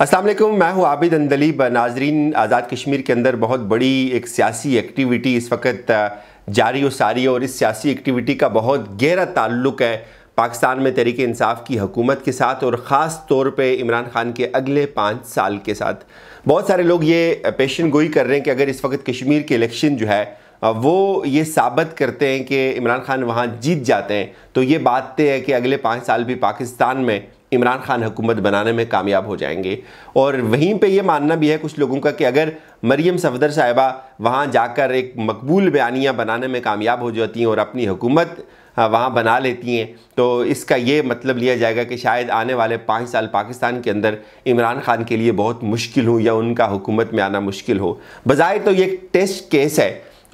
वालेकुम मैं हूँ आबिद अंदली नाजरीन आज़ाद कश्मीर के अंदर बहुत बड़ी एक सियासी एक्टिविटी इस वक्त जारी व सारी और इस सियासी एक्टिविटी का बहुत गहरा ताल्लुक़ है पाकिस्तान में तहरीक इंसाफ की हकूमत के साथ और ख़ास तौर पे इमरान खान के अगले पाँच साल के साथ बहुत सारे लोग ये पेशन गोई कर रहे हैं कि अगर इस वक्त कश्मीर के इलेक्शन जो है वो ये साबित करते हैं कि इमरान खान वहाँ जीत जाते हैं तो ये बात तय है कि अगले पाँच साल भी पाकिस्तान में इमरान खान हुकूमत बनाने में कामयाब हो जाएंगे और वहीं पे ये मानना भी है कुछ लोगों का कि अगर मरीम सफदर साहिबा वहाँ जाकर एक मकबूल बयानियाँ बनाने में कामयाब हो जाती हैं और अपनी हुकूमत वहाँ बना लेती हैं तो इसका ये मतलब लिया जाएगा कि शायद आने वाले पाँच साल पाकिस्तान के अंदर इमरान खान के लिए बहुत मुश्किल हो या उनका हुकूमत में आना मुश्किल हो बज़ाहिर तो ये एक टेस्ट केस है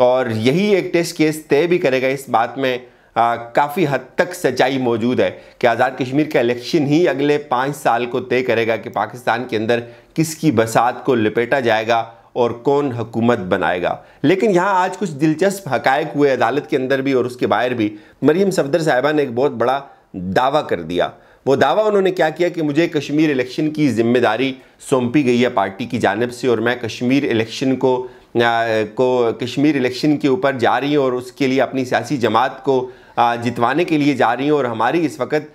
और यही एक टेस्ट केस तय भी करेगा इस बात में काफ़ी हद तक सच्चाई मौजूद है कि आज़ाद कश्मीर का इलेक्शन ही अगले पाँच साल को तय करेगा कि पाकिस्तान के अंदर किसकी बसात को लपेटा जाएगा और कौन हुकूमत बनाएगा लेकिन यहाँ आज कुछ दिलचस्प हकायक हुए अदालत के अंदर भी और उसके बाहर भी मरीम सफदर साहिबा ने एक बहुत बड़ा दावा कर दिया वो दावा उन्होंने क्या किया कि मुझे कश्मीर इलेक्शन की जिम्मेदारी सौंपी गई है पार्टी की जानब से और मैं कश्मीर इलेक्शन को को कश्मीर इलेक्शन के ऊपर जा रही हैं और उसके लिए अपनी सियासी जमात को जितवाने के लिए जा रही हैं और हमारी इस वक्त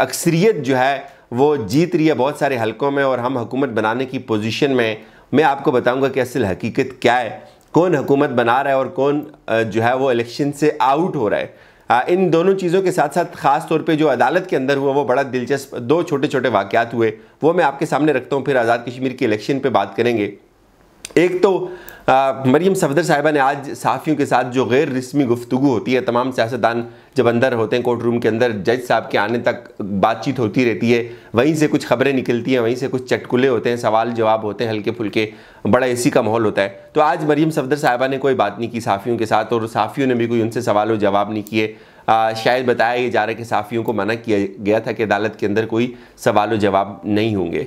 अक्सरियत जो है वो जीत रही है बहुत सारे हलकों में और हम हकूमत बनाने की पोजीशन में मैं आपको बताऊंगा कि असल हकीकत क्या है कौन हकूमत बना रहा है और कौन जो है वो इलेक्शन से आउट हो रहा है इन दोनों चीज़ों के साथ साथ ख़ास तौर पे जो अदालत के अंदर हुआ वो बड़ा दिलचस्प दो छोटे छोटे वाक़ात हुए वो मैं आपके सामने रखता हूँ फिर आज़ाद कश्मीर के इलेक्शन पर बात करेंगे एक तो मरीम सफदर साहिबा ने आज सहाफ़ियों के साथ जो गैर रस्मी गुफ्तु होती है तमाम सियासतदान जब अंदर होते हैं कोर्ट रूम के अंदर जज साहब के आने तक बातचीत होती रहती है वहीं से कुछ खबरें निकलती हैं वहीं से कुछ चटकुले होते हैं सवाल जवाब होते हैं हल्के फुल्के बड़ा ऐसी का माहौल होता है तो आज मरीम सफदर साहिबा ने कोई बात नहीं की साफ़ियों के साथ और साफ़ियों ने भी कोई उनसे सवाल और जवाब नहीं किए शायद बताया जा रहा है कि साफ़ियों को मना किया गया था कि अदालत के अंदर कोई सवाल व जवाब नहीं होंगे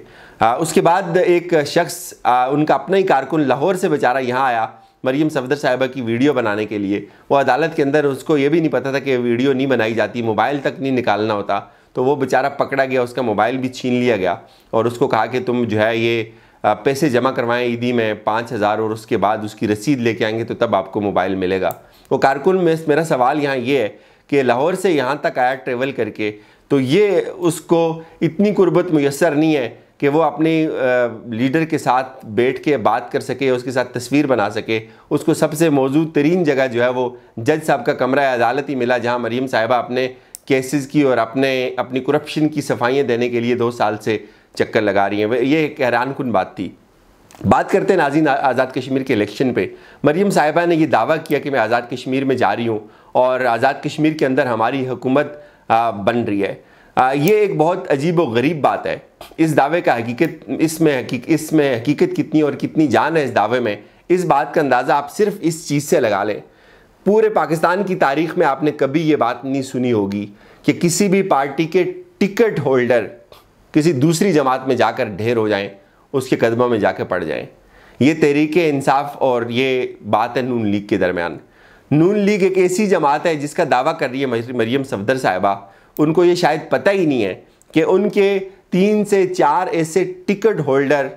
उसके बाद एक शख्स उनका अपना ही कारकुन लाहौर से बेचारा यहाँ आया मरीम सफदर साहिबा की वीडियो बनाने के लिए वो अदालत के अंदर उसको ये भी नहीं पता था कि वीडियो नहीं बनाई जाती मोबाइल तक नहीं निकालना होता तो वो बेचारा पकड़ा गया उसका मोबाइल भी छीन लिया गया और उसको कहा कि तुम जो है ये पैसे जमा करवाएं ईदी में पाँच हज़ार और उसके बाद उसकी रसीद लेके आएंगे तो तब आपको मोबाइल मिलेगा वो कारकुन में मेरा सवाल यहाँ ये है कि लाहौर से यहाँ तक आया ट्रेवल करके तो ये उसको इतनी कुर्बत मैसर नहीं है कि वो अपने लीडर के साथ बैठ के बात कर सके उसके साथ तस्वीर बना सके उसको सबसे मौजूद तरीन जगह जो है वो जज साहब का कमरा अदालत ही मिला जहाँ मरीम साहिबा अपने केसेस की और अपने अपनी करप्शन की सफाइयाँ देने के लिए दो साल से चक्कर लगा रही हैं ये एक हैरान कन बात थी बात करते हैं नाजीन आज़ाद कश्मीर के इलेक्शन पे मरीम साहिबा ने ये दावा किया कि मैं आज़ाद कश्मीर में जा रही हूँ और आज़ाद कश्मीर के अंदर हमारी हुकूमत बन रही है आ, ये एक बहुत अजीब व गरीब बात है इस दावे का हकीकत इसमें इसमें हकीकत कितनी और कितनी जान है इस दावे में इस बात का अंदाज़ा आप सिर्फ इस चीज़ से लगा लें पूरे पाकिस्तान की तारीख में आपने कभी ये बात नहीं सुनी होगी कि किसी भी पार्टी के टिकट होल्डर किसी दूसरी जमात में जाकर ढेर हो जाएं उसके कदमों में जाके पड़ जाएं ये तहरीक इंसाफ और ये बात है नून लीग के दरमियान नून लीग एक ऐसी जमात है जिसका दावा कर रही है मरियम सफदर साहिबा उनको ये शायद पता ही नहीं है कि उनके तीन से चार ऐसे टिकट होल्डर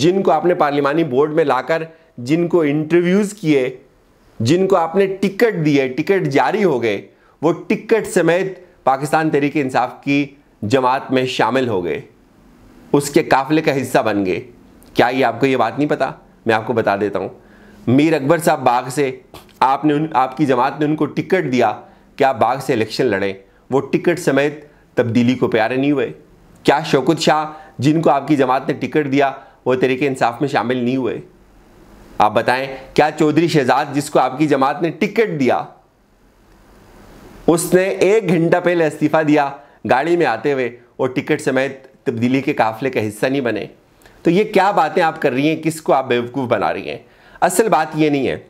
जिनको आपने पार्लिमानी बोर्ड में लाकर जिनको इंटरव्यूज़ किए जिनको आपने टिकट दिए टिकट जारी हो गए वो टिकट समेत पाकिस्तान तहरीक इंसाफ की जमात में शामिल हो गए उसके काफिले का हिस्सा बन गए क्या ये आपको ये बात नहीं पता मैं आपको बता देता हूँ मीर अकबर साहब बाग से आपने उन आपकी जमात ने उनको टिकट दिया कि आप बाग से इलेक्शन लड़ें वो टिकट समेत तब्दीली को प्यारे नहीं हुए क्या शौकत शाह जिनको आपकी जमात ने टिकट दिया वो तरीके इंसाफ में शामिल नहीं हुए आप बताएं क्या चौधरी शहजाद जिसको आपकी जमात ने टिकट दिया उसने एक घंटा पहले इस्तीफा दिया गाड़ी में आते हुए और टिकट समेत तब्दीली के काफिले का हिस्सा नहीं बने तो ये क्या बातें आप कर रही हैं किसको आप बेवकूफ़ बना रही हैं असल बात ये नहीं है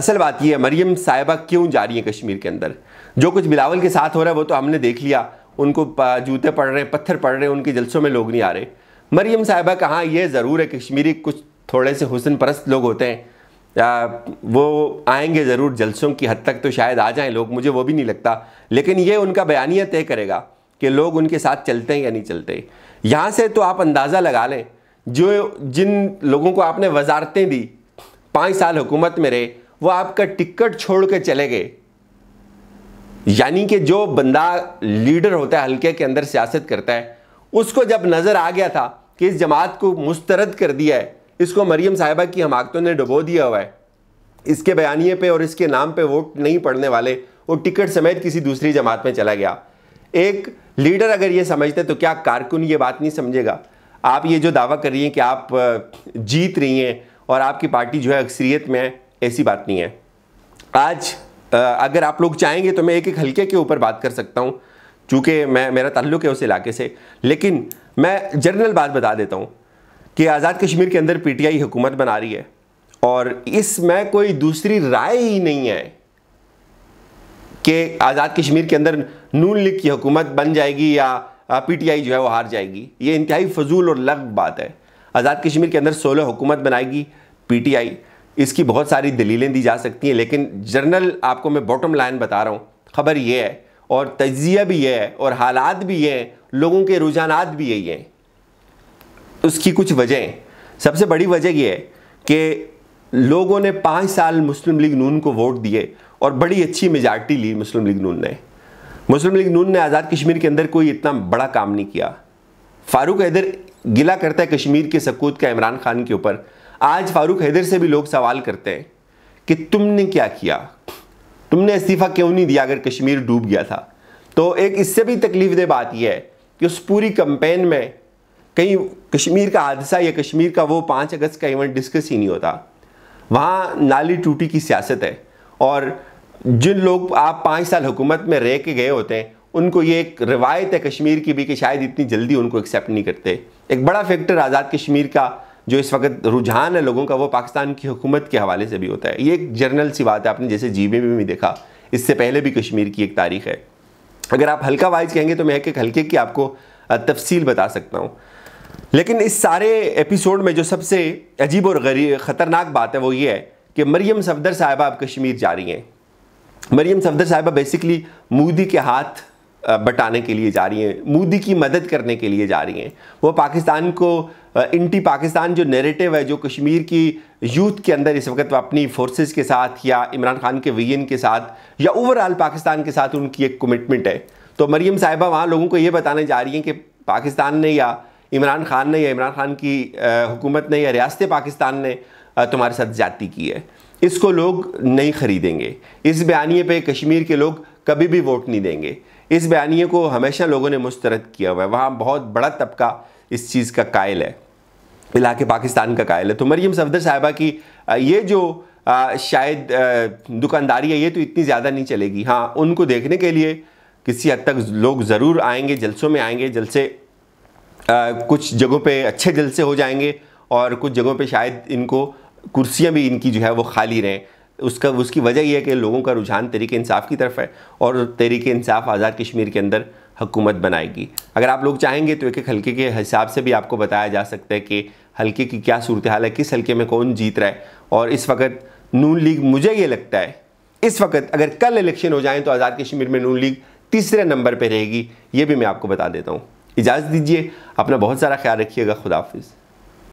असल बात ये है मरियम साहिबा क्यों जा रही है कश्मीर के अंदर जो कुछ बिलावल के साथ हो रहा है वो तो हमने देख लिया उनको जूते पड़ रहे हैं पत्थर पड़ रहे हैं उनके जलसों में लोग नहीं आ रहे मरियम साहिबा कहाँ ये ज़रूर है कश्मीरी कुछ थोड़े से हुसन परस्त लोग होते हैं आ, वो आएंगे ज़रूर जलसों की हद तक तो शायद आ जाएं लोग मुझे वो भी नहीं लगता लेकिन ये उनका बयानिया तय करेगा कि लोग उनके साथ चलते हैं या नहीं चलते यहाँ से तो आप अंदाज़ा लगा लें जो जिन लोगों को आपने वजारतें दी पाँच साल हुकूमत में रहे वो आपका टिकट छोड़ के चले गए यानी कि जो बंदा लीडर होता है हल्के के अंदर सियासत करता है उसको जब नज़र आ गया था कि इस जमात को मुस्तरद कर दिया है इसको मरियम साहिबा की हमाकतों ने डुबो दिया हुआ है इसके बयानिए पे और इसके नाम पे वोट नहीं पड़ने वाले वो टिकट समेत किसी दूसरी जमात में चला गया एक लीडर अगर ये समझते तो क्या कारकुन ये बात नहीं समझेगा आप ये जो दावा कर रही हैं कि आप जीत रही हैं और आपकी पार्टी जो है अक्सरियत में है ऐसी बात नहीं है आज अगर आप लोग चाहेंगे तो मैं एक एक हल्के के ऊपर बात कर सकता हूँ चूँकि मैं मेरा ताल्लुक है उस इलाके से लेकिन मैं जनरल बात बता देता हूँ कि आज़ाद कश्मीर के अंदर पीटीआई हुकूमत बना रही है और इसमें कोई दूसरी राय ही नहीं है कि आज़ाद कश्मीर के अंदर नून लीग की हुकूमत बन जाएगी या पीटीआई जो है वो हार जाएगी ये इंतहाई फजूल और लग बात है आज़ाद कश्मीर के अंदर सोलह हुकूमत बनाएगी पीटीआई इसकी बहुत सारी दलीलें दी जा सकती हैं लेकिन जनरल आपको मैं बॉटम लाइन बता रहा हूँ खबर ये है और तजिया भी ये है और हालात भी ये हैं लोगों के रुझान भी यही हैं उसकी कुछ वजह सबसे बड़ी वजह यह है कि लोगों ने पाँच साल मुस्लिम लीग नून को वोट दिए और बड़ी अच्छी मेजार्टी ली मुस्लिम लीग नून ने मुस्लिम लीग नून ने आज़ाद कश्मीर के अंदर कोई इतना बड़ा काम नहीं किया फारूक हैदर गिला करता है कश्मीर के सकूत का इमरान खान के ऊपर आज फारूक हैदर से भी लोग सवाल करते हैं कि तुमने क्या किया तुमने इस्तीफ़ा क्यों नहीं दिया अगर कश्मीर डूब गया था तो एक इससे भी तकलीफ दे बात यह है कि उस पूरी कंपेन में कहीं कश्मीर का हादसा या कश्मीर का वो पाँच अगस्त का इवेंट डिस्कस ही नहीं होता वहाँ नाली टूटी की सियासत है और जिन लोग आप पाँच साल हुकूमत में रह के गए होते हैं उनको ये एक रिवायत है कश्मीर की भी कि शायद इतनी जल्दी उनको एक्सेप्ट नहीं करते एक बड़ा फैक्टर आज़ाद कश्मीर का जो इस वक्त रुझान है लोगों का वो पाकिस्तान की हुकूमत के हवाले से भी होता है ये एक जर्नल सी बात है आपने जैसे जी में भी देखा इससे पहले भी कश्मीर की एक तारीख है अगर आप हल्का वाइज कहेंगे तो मैं एक हल्के की आपको तफसील बता सकता हूँ लेकिन इस सारे एपिसोड में जो सबसे अजीब और गरीब ख़तरनाक बात है वो ये है कि मरियम सफदर साहिबा अब कश्मीर जा रही हैं मरियम सफदर साहिबा बेसिकली मोदी के हाथ बटाने के लिए जा रही हैं मोदी की मदद करने के लिए जा रही हैं वो पाकिस्तान को इंटी पाकिस्तान जो नेरेटिव है जो कश्मीर की यूथ के अंदर इस वक्त अपनी फोर्सेस के साथ या इमरान खान के वीएन के साथ या ओवरऑल पाकिस्तान के साथ उनकी एक कमिटमेंट है तो मरियम साहिबा वहाँ लोगों को ये बताने जा रही हैं कि पाकिस्तान ने या इमरान खान ने या इमरान खान की हुकूमत ने या रियासत पाकिस्तान ने तुम्हारे साथ ज्यादती की है इसको लोग नहीं खरीदेंगे इस बयानी पे कश्मीर के लोग कभी भी वोट नहीं देंगे इस बयानी को हमेशा लोगों ने मुस्तरद किया हुआ है वहाँ बहुत बड़ा तबका इस चीज़ का कायल है इलाके पाकिस्तान का कायल है तो मरियम सफदर साहिबा की ये जो शायद दुकानदारी है ये तो इतनी ज़्यादा नहीं चलेगी हाँ उनको देखने के लिए किसी हद तक लोग ज़रूर आएंगे जलसों में आएंगे जलसे कुछ जगहों पे अच्छे जलसे हो जाएंगे और कुछ जगहों पे शायद इनको कुर्सियाँ भी इनकी जो है वो खाली रहें उसका उसकी वजह यह है कि लोगों का रुझान तरीके इंसाफ की तरफ है और तरीके इंसाफ आज़ाद कश्मीर के अंदर हुकूमत बनाएगी अगर आप लोग चाहेंगे तो एक एक हल्के के हिसाब से भी आपको बताया जा सकता है कि हल्के की क्या सूरत हाल है किस हल्के में कौन जीत रहा है और इस वक्त नून लीग मुझे ये लगता है इस वक्त अगर कल इलेक्शन हो जाए तो आज़ाद कश्मीर में नून लीग तीसरे नंबर पर रहेगी ये भी मैं आपको बता देता हूँ इजाज़त दीजिए अपना बहुत सारा ख्याल रखिएगा खुदाफिज़